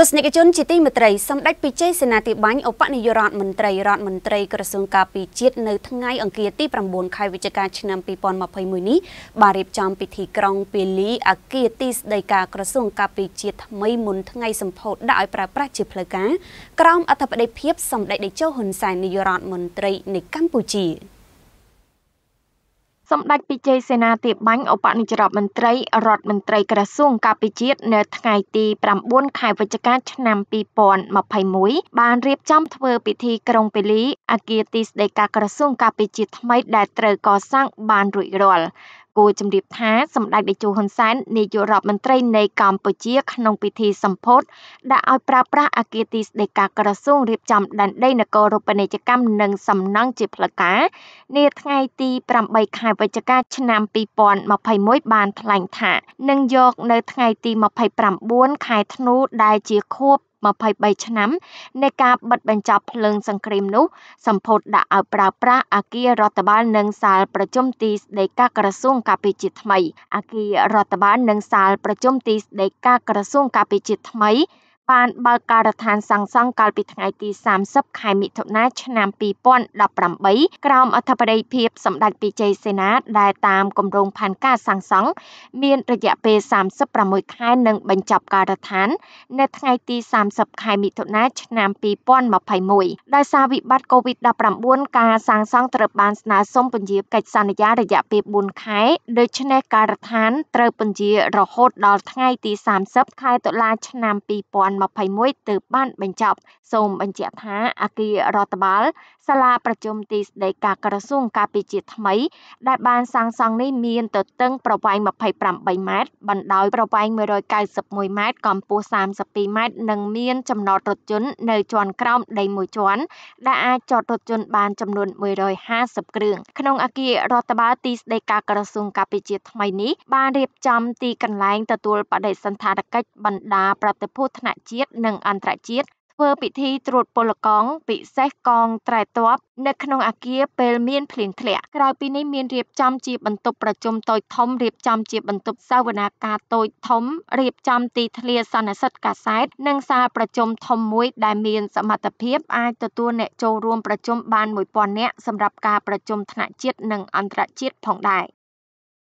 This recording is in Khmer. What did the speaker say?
ទស្សនិកជនជាទីមេត្រីសម្ដេចពិជ័យសេនាធិបាញ់ឧបនាយករដ្ឋមន្ត្រីរដ្ឋមន្ត្រីក្រសួងការពារជាតិនៅថ្ងៃអង្គារទី9ខែវិច្ឆិកា ឆ្នាំ2021នេះបានរៀបចំពិធីក្រុងពាលីអគារទីស្តីការក្រសួងការពារជាតិថ្មីមុនថ្ងៃសម្ពោធដាក់ឲ្យប្រើប្រាស់ជាផ្លូវការក្រោមអធិបតីភាពសម្ដេចតេជោហ៊ុនសែននាយករដ្ឋមន្ត្រីនៃកម្ពុជា។សម្ដេចពិជ័យសេនាទាបាញ់ឧបនាយករដ្ឋមន្ត្រីរដ្ឋមន្ត្រីក្រសួងការពារជាតិនៅថ្ងៃទី9ខែវិច្ឆិកាឆ្នាំ2021បានរៀបចំធ្វើពិធីក្រុងពេលីអគារទីស្តីការក្រសួងការពារជាតិថ្មី ដែលត្រូវកសាងបានរួចរាល់គួរជម្រាបថាសម្ដេចតេជោហ៊ុនសែននាយករដ្ឋមន្ត្រីនៃកម្ពុជា ក្នុងពិធីសម្ពោធដាក់ឲ្យប្រើប្រាស់អគារទីស្តីការក្រសួងរៀបចំដែនដីនគររូបនីយកម្មនិងសំណង់ជាផ្លូវការនាថ្ងៃទី8ខែវិច្ឆិកាឆ្នាំ2021បានថ្លែងថានឹងយក នៅថ្ងៃទី29ខែធ្នូដែលជាខួប23ឆ្នាំនៃការបិទបញ្ចប់ភ្លើងសង្គ្រាមនោះសម្ពោធដាក់ឲ្យប្រើប្រាស់អគាររដ្ឋបាលនិងសាល ប្រជុំទីស្តីការក្រសួងការពារជាតិថ្មីអគាររដ្ឋបាលនិងសាល ប្រជុំទីស្តីការក្រសួងការពារជាតិថ្មីបានបើកការដ្ឋានសាងសង់កាលពីថ្ងៃទី30ខែមិថុនាឆ្នាំ2018ក្រោមអធិបតីភាពសម្ដេចពិជ័យសេនាដែលតាមគម្រោងផែនការសាងសង់មានរយៈពេល36ខែនឹងបញ្ចប់ការដ្ឋាននៅថ្ងៃទី30ខែមិថុនាឆ្នាំ2021ដោយសារវិបត្តិ COVID-19 ការសាងសង់ត្រូវបានស្នើសុំពន្យាកិច្ចសន្យារយៈពេល4ខែដូច្នេះការដ្ឋានត្រូវពន្យារហូតដល់ថ្ងៃទី30ខែតុលាឆ្នាំ2021 2021ទើបបាន បញ្ចប់ សូមបញ្ជាក់ថាអគាររដ្ឋបាលសាលាប្រជុំទីស្តីការក្រសួងការពារជាតិថ្មីដែលបានសាងសង់នេះមានទទឹង ប្រវែង28ម៉ែត្របណ្ដោយប្រវែង191ម៉ែត្រកម្ពស់32ម៉ែត្រនិងមាន ចំណតរថយន្តនៅជាន់ក្រោមដីមួយជាន់ដែលអាចចតរថយន្តបាន ចំនួន150គ្រឿងក្នុងអគាររដ្ឋបាលទីស្តីការក្រសួងការពារជាតិថ្មីនេះបានរៀបចំ ទីកន្លែងទទួលបដិសណ្ឋារកិច្ចបណ្ដាប្រតិភូថ្នាក់ជាតិនិងអន្តរជាតិធ្វើពិធីត្រួតពលកងពិសេសកងត្រែតបនៅក្នុងអាគារពេលមានភ្លៀងធ្លាក់ក្រៅពីនេះមានរៀបចំជាបន្ទប់ប្រជុំតូចធំរៀបចំជាបន្ទប់សវនាការតូចធំរៀបចំទីធ្លាសន្និសិទកាសែតនិងសាលប្រជុំធំមួយដែលមាន សមត្ថភាពអាចទទួលអ្នកចូលរួមប្រជុំបាន1000នាក់សម្រាប់ការប្រជុំថ្នាក់ជាតិនិងអន្តរជាតិផងដែរ